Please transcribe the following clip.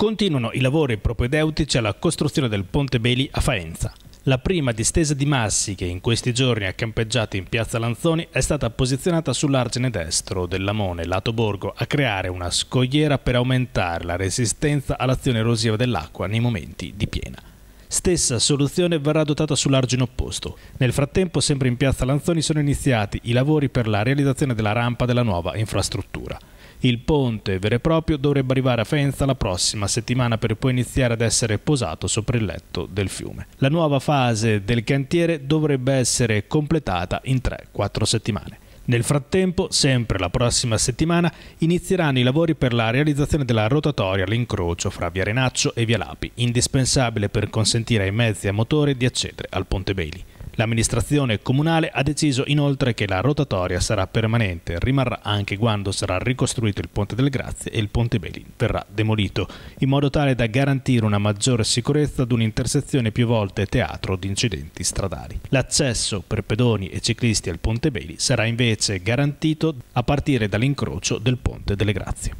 continuano i lavori propedeutici alla costruzione del ponte Beli a Faenza. La prima distesa di massi che in questi giorni ha campeggiato in piazza Lanzoni è stata posizionata sull'argine destro del Lamone, lato borgo, a creare una scogliera per aumentare la resistenza all'azione erosiva dell'acqua nei momenti di piena. Stessa soluzione verrà adottata sull'argine opposto. Nel frattempo, sempre in piazza Lanzoni sono iniziati i lavori per la realizzazione della rampa della nuova infrastruttura. Il ponte vero e proprio dovrebbe arrivare a Faenza la prossima settimana per poi iniziare ad essere posato sopra il letto del fiume. La nuova fase del cantiere dovrebbe essere completata in 3-4 settimane. Nel frattempo, sempre la prossima settimana, inizieranno i lavori per la realizzazione della rotatoria all'incrocio fra Via Renaccio e Via Lapi, indispensabile per consentire ai mezzi a motore di accedere al Ponte Bailey. L'amministrazione comunale ha deciso inoltre che la rotatoria sarà permanente, rimarrà anche quando sarà ricostruito il Ponte delle Grazie e il Ponte Belin verrà demolito, in modo tale da garantire una maggiore sicurezza ad un'intersezione più volte teatro di incidenti stradali. L'accesso per pedoni e ciclisti al Ponte Beli sarà invece garantito a partire dall'incrocio del Ponte delle Grazie.